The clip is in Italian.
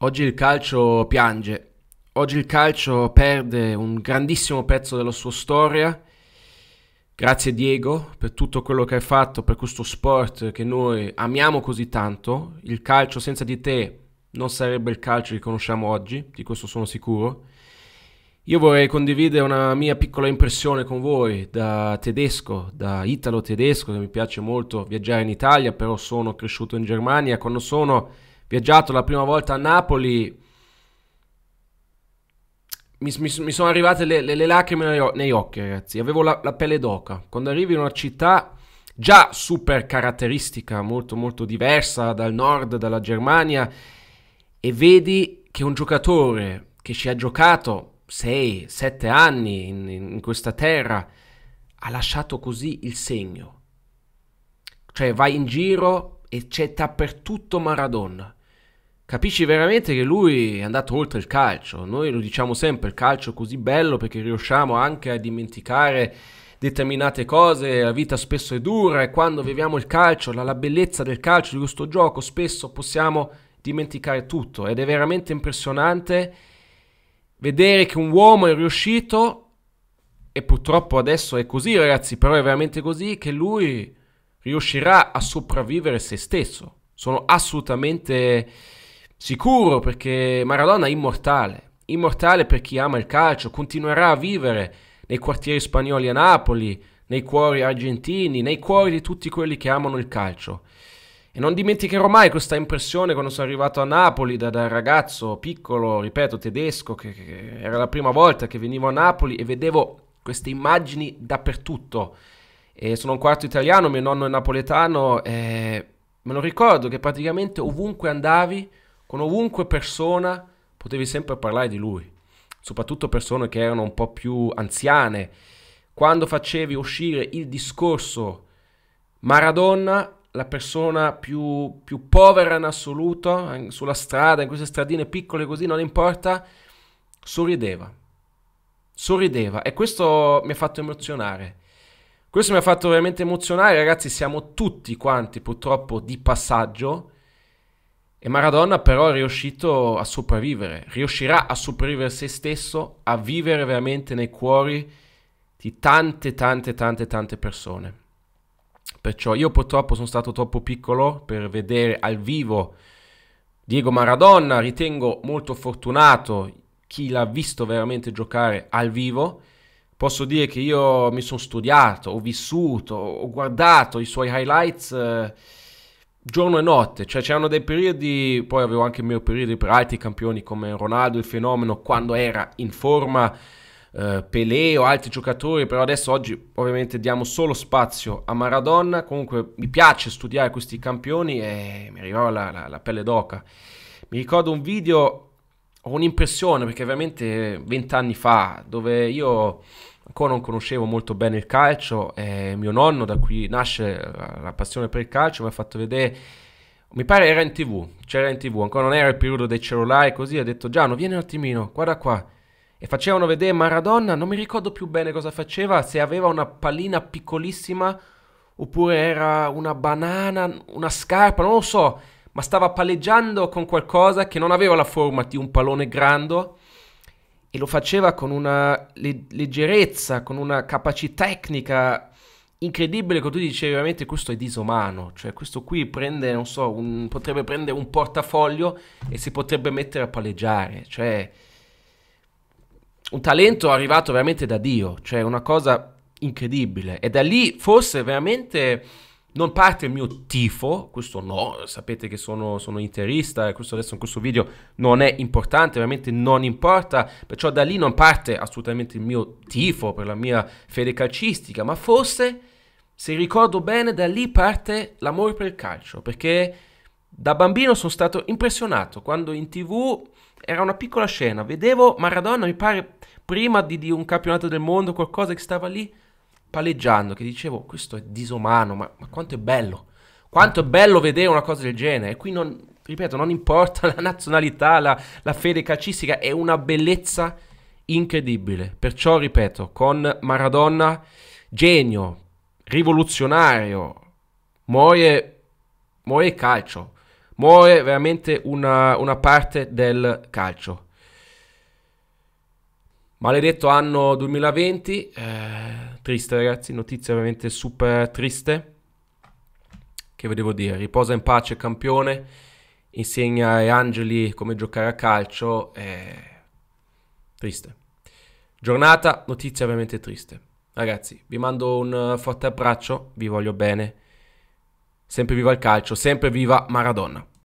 Oggi il calcio piange, oggi il calcio perde un grandissimo pezzo della sua storia. Grazie Diego per tutto quello che hai fatto per questo sport che noi amiamo così tanto. Il calcio senza di te non sarebbe il calcio che conosciamo oggi, di questo sono sicuro. Io vorrei condividere una mia piccola impressione con voi da tedesco, da italo tedesco, che mi piace molto viaggiare in Italia, però sono cresciuto in Germania. Quando sono viaggiato la prima volta a Napoli, mi, mi, mi sono arrivate le, le, le lacrime negli occhi, ragazzi. Avevo la, la pelle d'oca. Quando arrivi in una città già super caratteristica, molto molto diversa dal nord, dalla Germania, e vedi che un giocatore che ci ha giocato 6-7 anni in, in, questa terra ha lasciato così il segno. Cioè vai in giro e c'è dappertutto Maradona capisci veramente che lui è andato oltre il calcio. Noi lo diciamo sempre, il calcio è così bello perché riusciamo anche a dimenticare determinate cose, la vita spesso è dura e quando viviamo il calcio, la, la bellezza del calcio, di questo gioco, spesso possiamo dimenticare tutto ed è veramente impressionante vedere che un uomo è riuscito e purtroppo adesso è così ragazzi, però è veramente così che lui riuscirà a sopravvivere se stesso. Sono assolutamente Sicuro perché Maradona è immortale, immortale per chi ama il calcio, continuerà a vivere nei quartieri spagnoli a Napoli, nei cuori argentini, nei cuori di tutti quelli che amano il calcio. E non dimenticherò mai questa impressione quando sono arrivato a Napoli da, da ragazzo piccolo, ripeto, tedesco, che, che era la prima volta che venivo a Napoli e vedevo queste immagini dappertutto. E sono un quarto italiano, mio nonno è napoletano, e me lo ricordo che praticamente ovunque andavi con ovunque persona potevi sempre parlare di lui, soprattutto persone che erano un po' più anziane. Quando facevi uscire il discorso Maradona, la persona più, più povera in assoluto, sulla strada, in queste stradine piccole così, non importa, sorrideva. Sorrideva e questo mi ha fatto emozionare. Questo mi ha fatto veramente emozionare, ragazzi, siamo tutti quanti purtroppo di passaggio e Maradona però è riuscito a sopravvivere, riuscirà a sopravvivere se stesso, a vivere veramente nei cuori di tante, tante, tante, tante persone. Perciò io purtroppo sono stato troppo piccolo per vedere al vivo Diego Maradona, ritengo molto fortunato chi l'ha visto veramente giocare al vivo. Posso dire che io mi sono studiato, ho vissuto, ho guardato i suoi highlights. Eh, giorno e notte, cioè c'erano dei periodi, poi avevo anche il mio periodo per altri campioni come Ronaldo, il fenomeno, quando era in forma, eh, Pelé o altri giocatori, però adesso oggi ovviamente diamo solo spazio a Maradona, comunque mi piace studiare questi campioni e mi arrivava la, la, la pelle d'oca. Mi ricordo un video ho un'impressione perché veramente vent'anni fa, dove io ancora non conoscevo molto bene il calcio, eh, mio nonno, da cui nasce eh, la passione per il calcio, mi ha fatto vedere. Mi pare era in tv, c'era in tv, ancora non era il periodo dei cellulari così, ha detto Giano vieni un attimino, guarda qua. E facevano vedere Maradona, non mi ricordo più bene cosa faceva, se aveva una pallina piccolissima oppure era una banana, una scarpa, non lo so ma stava palleggiando con qualcosa che non aveva la forma di un pallone grande e lo faceva con una leggerezza, con una capacità tecnica incredibile che tu dicevi veramente questo è disumano, cioè questo qui prende, non so, un, potrebbe prendere un portafoglio e si potrebbe mettere a palleggiare, cioè un talento arrivato veramente da Dio, cioè una cosa incredibile e da lì forse veramente non parte il mio tifo, questo no, sapete che sono, sono interista, questo adesso in questo video non è importante, veramente non importa, perciò da lì non parte assolutamente il mio tifo per la mia fede calcistica, ma forse, se ricordo bene, da lì parte l'amore per il calcio, perché da bambino sono stato impressionato quando in tv era una piccola scena, vedevo Maradona, mi pare prima di, di un campionato del mondo, qualcosa che stava lì palleggiando che dicevo questo è disumano, ma, ma quanto è bello, quanto è bello vedere una cosa del genere. E qui non, ripeto, non importa la nazionalità, la, la fede calcistica, è una bellezza incredibile. Perciò, ripeto, con Maradona, genio, rivoluzionario, muore, muore calcio, muore veramente una, una parte del calcio. Maledetto anno 2020, eh, triste ragazzi, notizia veramente super triste. Che vi devo dire? Riposa in pace campione, insegna ai angeli come giocare a calcio, eh, triste. Giornata, notizia veramente triste. Ragazzi, vi mando un forte abbraccio, vi voglio bene. Sempre viva il calcio, sempre viva Maradona.